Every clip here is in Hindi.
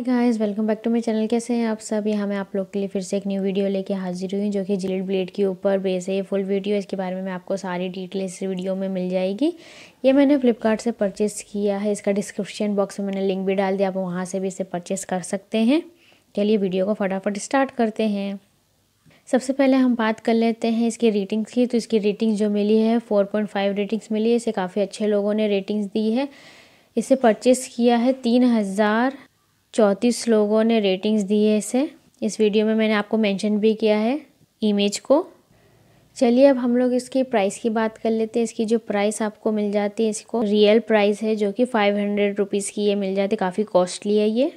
hi guys welcome back to मेरे चैनल कैसे हैं आप सब यहाँ मैं आप लोग के लिए फिर से एक न्यू वीडियो लेके हाजिर हुई जो कि जिलेट ब्लेड के ऊपर बेस है ये फुल वीडियो इसके बारे में मैं आपको सारी डिटेल इस वीडियो में मिल जाएगी ये मैंने फ्लिपकार्ट से परचेस किया है इसका डिस्क्रिप्शन बॉक्स में मैंने लिंक भी डाल दिया आप वहाँ से भी इसे परचेस कर सकते हैं चलिए वीडियो को फटाफट स्टार्ट करते हैं सबसे पहले हम बात कर लेते हैं इसकी रेटिंग्स की तो इसकी रेटिंग्स जो मिली है फ़ोर पॉइंट फाइव रेटिंग्स मिली है इसे काफ़ी अच्छे लोगों ने रेटिंग्स दी है इसे परचेस किया है तीन हज़ार चौंतीस लोगों ने रेटिंग्स दी है इसे इस वीडियो में मैंने आपको मेंशन भी किया है इमेज को चलिए अब हम लोग इसकी प्राइस की बात कर लेते हैं इसकी जो प्राइस आपको मिल जाती है इसको रियल प्राइस है जो कि फाइव हंड्रेड रुपीज़ की ये मिल जाती है काफ़ी कॉस्टली है ये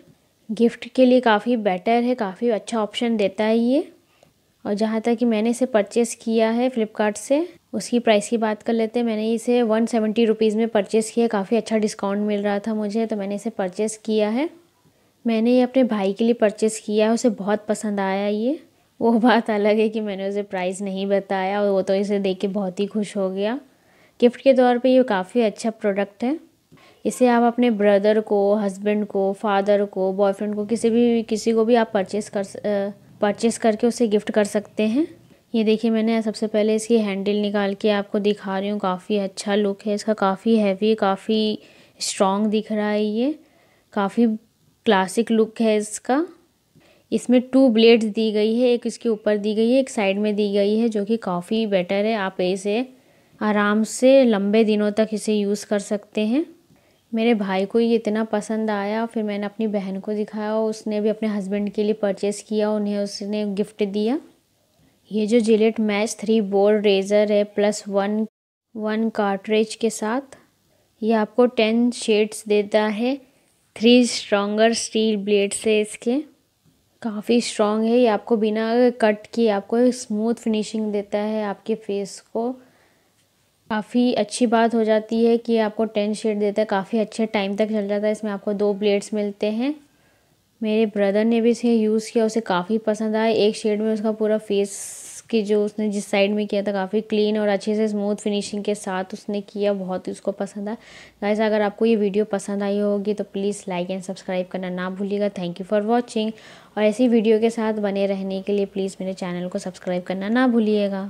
गिफ्ट के लिए काफ़ी बेटर है काफ़ी अच्छा ऑप्शन देता है ये और जहाँ तक कि मैंने इसे परचेस किया है फ़्लिपकार्ट से उसकी प्राइस की बात कर लेते हैं मैंने इसे वन सेवेंटी रुपीज़ में परचेस किया काफ़ी अच्छा डिस्काउंट मिल रहा था मुझे तो मैंने इसे परचेस किया है मैंने ये अपने भाई के लिए परचेस किया है उसे बहुत पसंद आया ये वो बात अलग है कि मैंने उसे प्राइस नहीं बताया और वो तो इसे देख के बहुत ही खुश हो गया गिफ्ट के तौर पे ये काफ़ी अच्छा प्रोडक्ट है इसे आप अपने ब्रदर को हस्बैंड को फादर को बॉयफ्रेंड को किसी भी किसी को भी आप परचेस कर परचेस करके उसे गिफ्ट कर सकते हैं ये देखिए मैंने सबसे पहले इसकी हैंडल निकाल के आपको दिखा रही हूँ काफ़ी अच्छा लुक है इसका काफ़ी हैवी काफ़ी स्ट्रॉन्ग दिख रहा है ये काफ़ी क्लासिक लुक है इसका इसमें टू ब्लेड्स दी गई है एक इसके ऊपर दी गई है एक साइड में दी गई है जो कि काफ़ी बेटर है आप इसे आराम से लंबे दिनों तक इसे यूज़ कर सकते हैं मेरे भाई को ये इतना पसंद आया फिर मैंने अपनी बहन को दिखाया और उसने भी अपने हस्बैंड के लिए परचेस किया उन्हें उसने गिफ्ट दिया ये जो Gillette mach three board razor है प्लस वन वन कार्टरेज के साथ ये आपको टेन शेड्स देता है थ्री स्ट्रॉन्गर स्टील ब्लेड्स है इसके काफ़ी स्ट्रॉन्ग है ये आपको बिना कट किए आपको स्मूथ फिनिशिंग देता है आपके फेस को काफ़ी अच्छी बात हो जाती है कि आपको टेन शेड देता है काफ़ी अच्छे टाइम तक चल जाता है इसमें आपको दो ब्लेड्स मिलते हैं मेरे ब्रदर ने भी इसे यूज़ किया उसे काफ़ी पसंद आया एक शेड में उसका पूरा फेस उसकी जो उसने जिस साइड में किया था काफ़ी क्लीन और अच्छे से स्मूथ फिनिशिंग के साथ उसने किया बहुत ही उसको पसंद आया गाइस अगर आपको ये वीडियो पसंद आई होगी तो प्लीज़ लाइक एंड सब्सक्राइब करना ना भूलिएगा थैंक यू फॉर वॉचिंग और ऐसी वीडियो के साथ बने रहने के लिए प्लीज़ मेरे चैनल को सब्सक्राइब करना ना भूलिएगा